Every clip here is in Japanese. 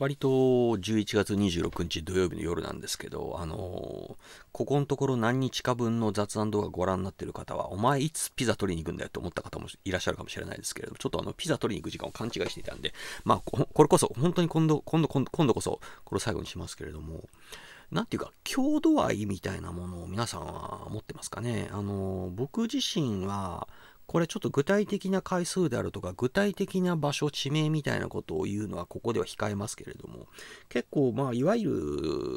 割と11月26日土曜日の夜なんですけど、あのー、ここのところ何日か分の雑談動画ご覧になっている方は、お前いつピザ取りに行くんだよと思った方もいらっしゃるかもしれないですけれども、ちょっとあの、ピザ取りに行く時間を勘違いしていたんで、まあ、これこそ、本当に今度、今度、今度今度こそ、これを最後にしますけれども、なんていうか、郷土愛みたいなものを皆さんは持ってますかね。あのー、僕自身は、これちょっと具体的な回数であるとか、具体的な場所、地名みたいなことを言うのはここでは控えますけれども、結構、まあ、いわゆ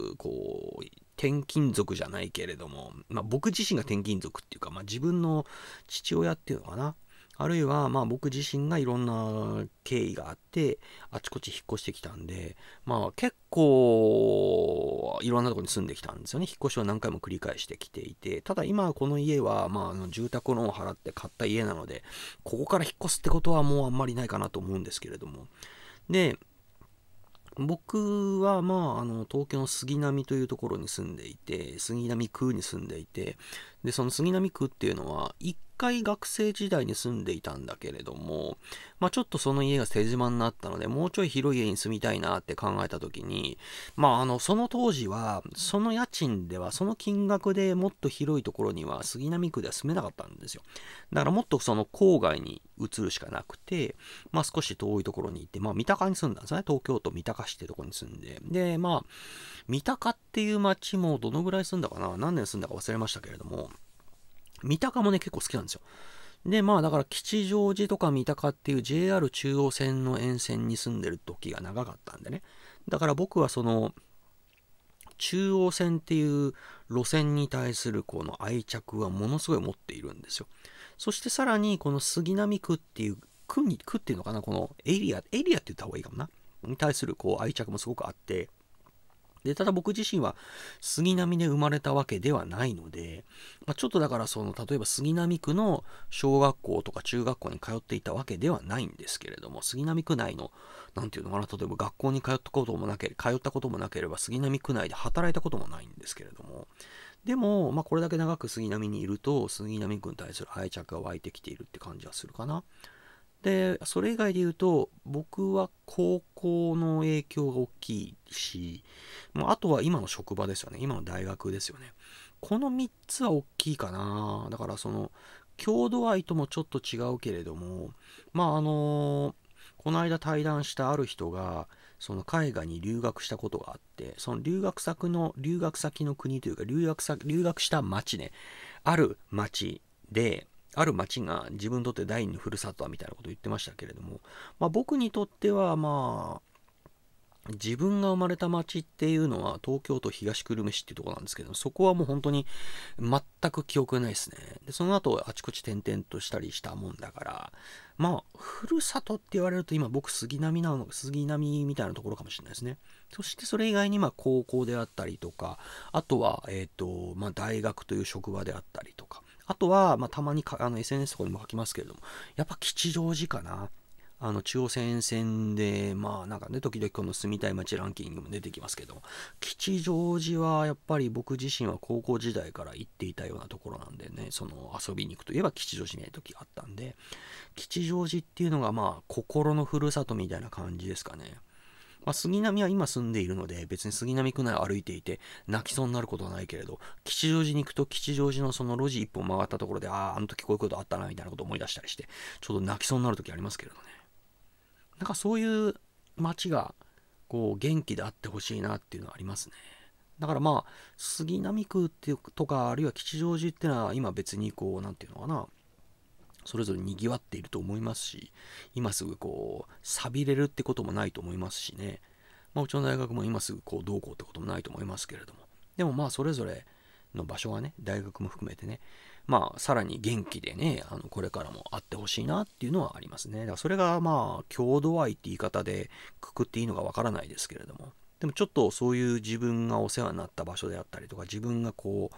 る、こう、転勤族じゃないけれども、まあ、僕自身が転勤族っていうか、まあ、自分の父親っていうのかな、あるいは、まあ僕自身がいろんな経緯があって、あちこち引っ越してきたんで、まあ結構、いろんなとこに住んできたんですよね。引っ越しを何回も繰り返してきていて、ただ今この家は、まあ、あの住宅ローンを払って買った家なので、ここから引っ越すってことはもうあんまりないかなと思うんですけれども。で、僕は、まあ、あの、東京の杉並というところに住んでいて、杉並区に住んでいて、で、その杉並区っていうのは、1回学生時代に住んでいたんだけれども、まあ、ちょっとその家が手島になったので、もうちょい広い家に住みたいなって考えた時に、まあ、あの、その当時は、その家賃では、その金額でもっと広いところには、杉並区では住めなかったんですよ。だからもっとその郊外に移るしかなくて、まあ、少し遠いところに行って、まあ、三鷹に住んだんですね。東京都三鷹市ってとこに住んで。で、まあ、三鷹っていう町もどのぐらい住んだかな何年住んだか忘れましたけれども、三鷹もね、結構好きなんですよ。で、まあだから吉祥寺とか三鷹っていう JR 中央線の沿線に住んでる時が長かったんでね。だから僕はその、中央線っていう路線に対するこの愛着はものすごい持っているんですよ。そしてさらにこの杉並区っていう、区に、区っていうのかな、このエリア、エリアって言った方がいいかもな。に対するこう愛着もすごくあって、で、ただ僕自身は杉並で生まれたわけではないので、まあ、ちょっとだからその、例えば杉並区の小学校とか中学校に通っていたわけではないんですけれども、杉並区内の、何て言うのかな、例えば学校に通ったこともなければ、通ったこともなければ、杉並区内で働いたこともないんですけれども、でも、まあ、これだけ長く杉並にいると、杉並区に対する愛着が湧いてきているって感じはするかな。でそれ以外で言うと僕は高校の影響が大きいしもうあとは今の職場ですよね今の大学ですよねこの3つは大きいかなだからその郷土愛ともちょっと違うけれどもまああのこの間対談したある人がその海外に留学したことがあってその留学先の留学先の国というか留学先留学した町ねある町である町が自分にとって第二のふるさとだみたいなことを言ってましたけれども、まあ、僕にとってはまあ自分が生まれた町っていうのは東京都東久留米市っていうとこなんですけどそこはもう本当に全く記憶がないですねでその後あちこち転々としたりしたもんだからまあふるさとって言われると今僕杉並なの杉並みたいなところかもしれないですねそしてそれ以外にまあ高校であったりとかあとはえっ、ー、とまあ大学という職場であったりとかあとは、まあ、たまにかあの SNS とかでも書きますけれども、やっぱ吉祥寺かな。あの中央線線で、まあなんかね、時々この住みたい街ランキングも出てきますけど、吉祥寺はやっぱり僕自身は高校時代から行っていたようなところなんでね、その遊びに行くといえば吉祥寺にいる時あったんで、吉祥寺っていうのがまあ心のふるさとみたいな感じですかね。まあ、杉並は今住んでいるので、別に杉並区内歩いていて、泣きそうになることはないけれど、吉祥寺に行くと吉祥寺のその路地一本曲がったところで、ああ、あの時こういうことあったな、みたいなこと思い出したりして、ちょっと泣きそうになる時ありますけれどね。なんかそういう街が、こう、元気であってほしいなっていうのはありますね。だからまあ、杉並区っていうとか、あるいは吉祥寺っていうのは、今別にこう、なんていうのかな、それぞれ賑わっていると思いますし、今すぐこう、錆びれるってこともないと思いますしね、まあ、うちの大学も今すぐこうどうこうってこともないと思いますけれども、でもまあそれぞれの場所はね、大学も含めてね、まあさらに元気でね、あのこれからもあってほしいなっていうのはありますね。だからそれがまあ郷土愛って言い方でくくっていいのかわからないですけれども、でもちょっとそういう自分がお世話になった場所であったりとか、自分がこう、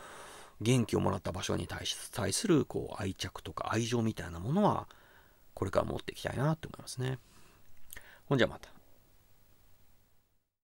元気をもらった場所に対し対するこう愛着とか愛情みたいなものはこれから持っていきたいなと思いますね。ほんじゃまた。